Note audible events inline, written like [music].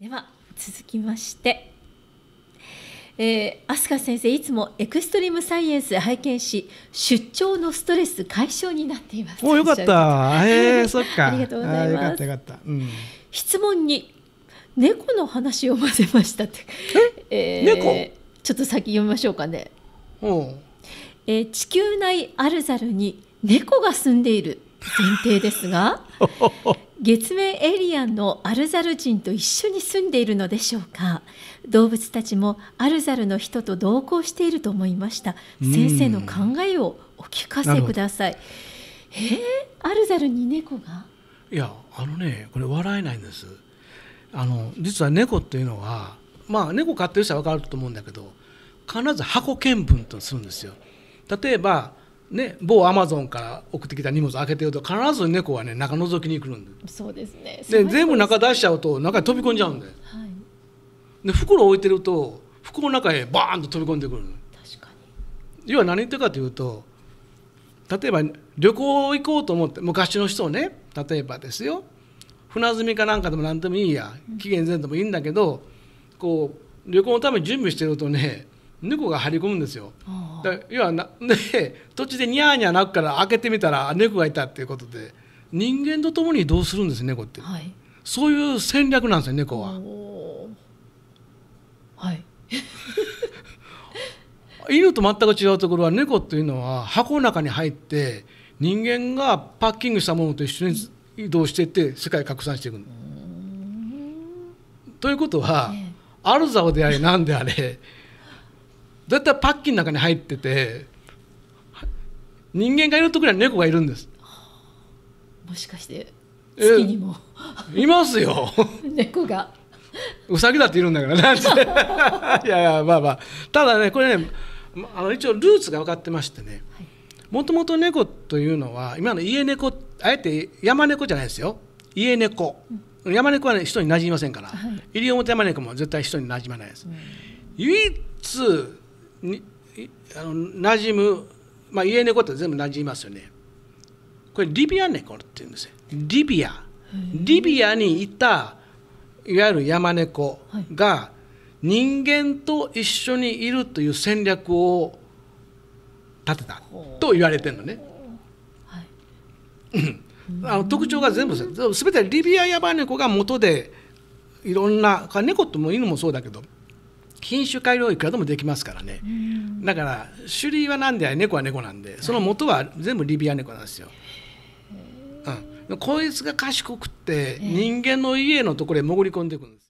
では続きましてえー、飛鳥先生いつもエクストリームサイエンス拝見し出張のストレス解消になっていますおよかったえ [laughs] ー、そっかありがとうございます、うん、質問に猫の話を混ぜましたってえ、えー、猫ちょっと先読みましょうかねう、ん、えー、地球内あるざるに猫が住んでいる前提ですが [laughs] 月面エイリアンのアルザル人と一緒に住んでいるのでしょうか動物たちもアルザルの人と同行していると思いました先生の考えをお聞かせくださいえー、アルザルに猫がいやあのねこれ笑えないんですあの実は猫っていうのはまあ猫飼ってる人は分かると思うんだけど必ず箱見分とするんですよ例えばね、某アマゾンから送ってきた荷物開けてると必ず猫はね中覗きに来るんでそうですねで全部中出しちゃうと中に飛び込んじゃうんで,、はい、で袋置いてると袋の中へバーンと飛び込んでくる確かに要は何言ってるかというと例えば旅行行こうと思って昔の人をね例えばですよ船積みかなんかでも何でもいいや期限前でもいいんだけど、こう旅行のために準備してるとね猫が張り込むんですよ。で要はなで土地でニャーニャー鳴くから開けてみたら猫がいたっていうことで人間と共に移動するんです猫って、はい、そういう戦略なんですよ猫は。はい [laughs] 犬と全く違うところは猫というのは箱の中に入って人間がパッキングしたものと一緒に移動していって世界拡散していくということは、ね、あるざおであれ何であれ絶対パッキンの中に入ってて人間がいるところには猫がいるんですもしかして月にもいますよ [laughs] 猫がうさぎだっているんだからなんて [laughs] いやいやまあまあただねこれねあの一応ルーツが分かってましてねもともと猫というのは今の家猫あえて山猫じゃないですよ家猫、うん、山猫は、ね、人になじみませんから、はい、西表山猫も絶対人になじまないです、うん、唯一にあの馴染む、まあ、家猫って全部馴染みますよねこれリビア猫って言うんですよリビアリビアにいたいわゆる山猫が人間と一緒にいるという戦略を立てたと言われてるのね、はい、あの特徴が全部全てリビアヤ猫ネコが元でいろんな猫とも犬もそうだけど品種改良いくらでもできますからね、だから種類は何であれ猫は猫なんでその元は全部リビア猫なんですよ。はい、うん、こいつが賢くって人間の家のところへ潜り込んでいくんです。